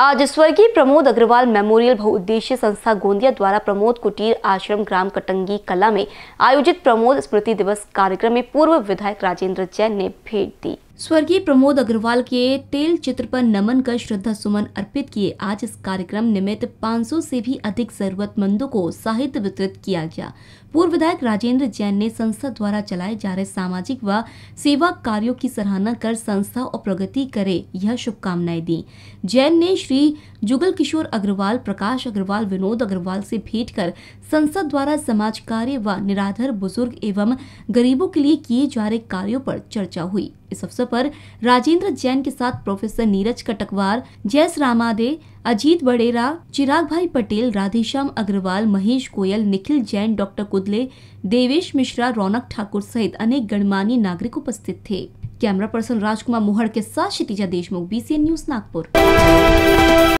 आज स्वर्गीय प्रमोद अग्रवाल मेमोरियल बहुउद्देशीय संस्था गोंदिया द्वारा प्रमोद कुटीर आश्रम ग्राम कटंगी कला में आयोजित प्रमोद स्मृति दिवस कार्यक्रम में पूर्व विधायक राजेंद्र जैन ने भेंट दी स्वर्गीय प्रमोद अग्रवाल के तेल चित्र पर नमन कर श्रद्धा सुमन अर्पित किए आज इस कार्यक्रम निमित्त 500 से भी अधिक जरूरतमंदों को साहित्य वितरित किया गया पूर्व विधायक राजेंद्र जैन ने संस्था द्वारा चलाए जा रहे सामाजिक व सेवा कार्यों की सराहना कर संस्था और प्रगति करे यह शुभकामनाएं दी जैन ने श्री जुगल किशोर अग्रवाल प्रकाश अग्रवाल विनोद अग्रवाल से भेंट कर संसद द्वारा समाज कार्य व निराधर बुजुर्ग एवं गरीबों के लिए किए जा रहे कार्यों पर चर्चा हुई इस अवसर पर राजेंद्र जैन के साथ प्रोफेसर नीरज कटकवार जयस रामादे अजीत बडेरा चिराग भाई पटेल राधेश्याम अग्रवाल महेश गोयल निखिल जैन डॉक्टर कुदले देवेश मिश्रा रौनक ठाकुर सहित अनेक गणमान्य नागरिक उपस्थित थे कैमरा पर्सन राजकुमार मोहड़ के साथ क्षितिजा देशमुख बीसीएन न्यूज नागपुर